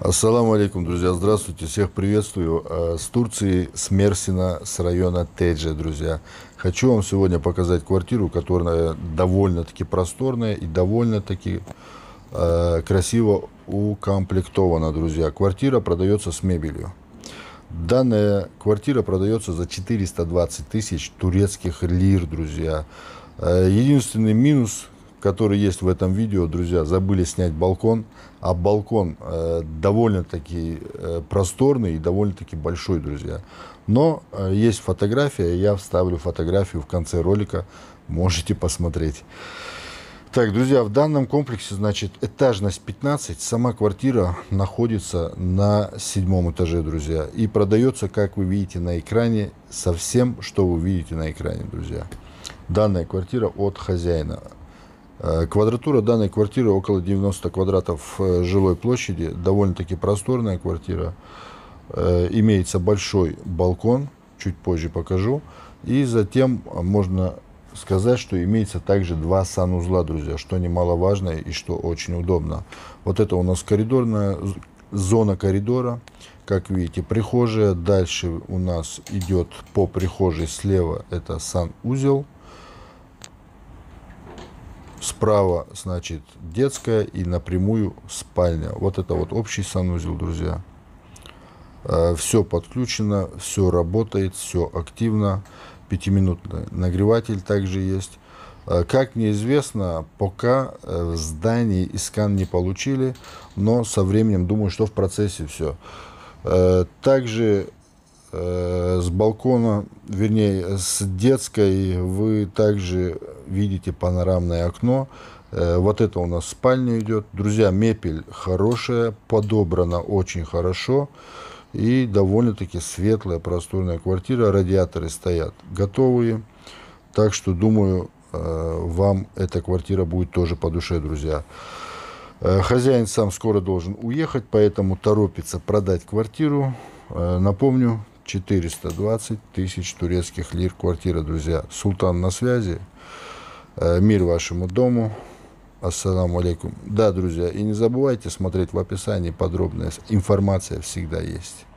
Ассаламу алейкум, друзья, здравствуйте, всех приветствую. Э, с Турции, с Мерсина, с района Теджа, друзья. Хочу вам сегодня показать квартиру, которая довольно-таки просторная и довольно-таки э, красиво укомплектована, друзья. Квартира продается с мебелью. Данная квартира продается за 420 тысяч турецких лир, друзья. Э, единственный минус который есть в этом видео, друзья, забыли снять балкон, а балкон э, довольно-таки э, просторный и довольно-таки большой, друзья. Но э, есть фотография, я вставлю фотографию в конце ролика, можете посмотреть. Так, друзья, в данном комплексе, значит, этажность 15, сама квартира находится на седьмом этаже, друзья, и продается, как вы видите на экране, совсем что вы видите на экране, друзья. Данная квартира от хозяина Э, квадратура данной квартиры около 90 квадратов э, жилой площади, довольно-таки просторная квартира. Э, имеется большой балкон, чуть позже покажу. И затем можно сказать, что имеется также два санузла, друзья, что немаловажно и что очень удобно. Вот это у нас коридорная зона коридора, как видите, прихожая. Дальше у нас идет по прихожей слева это санузел. узел справа, значит, детская и напрямую спальня. Вот это вот общий санузел, друзья. Э, все подключено, все работает, все активно. Пятиминутный нагреватель также есть. Э, как мне известно, пока э, в здании искан не получили, но со временем, думаю, что в процессе все. Также с балкона, вернее, с детской вы также видите панорамное окно. Э, вот это у нас спальня идет. Друзья, мебель хорошая, подобрана очень хорошо. И довольно-таки светлая, просторная квартира. Радиаторы стоят готовые. Так что, думаю, э, вам эта квартира будет тоже по душе, друзья. Э, хозяин сам скоро должен уехать, поэтому торопится продать квартиру. Напомню, 420 тысяч турецких лир квартира, друзья. Султан на связи. Э, мир вашему дому. Ассаламу алейкум. Да, друзья, и не забывайте смотреть в описании подробная информация всегда есть.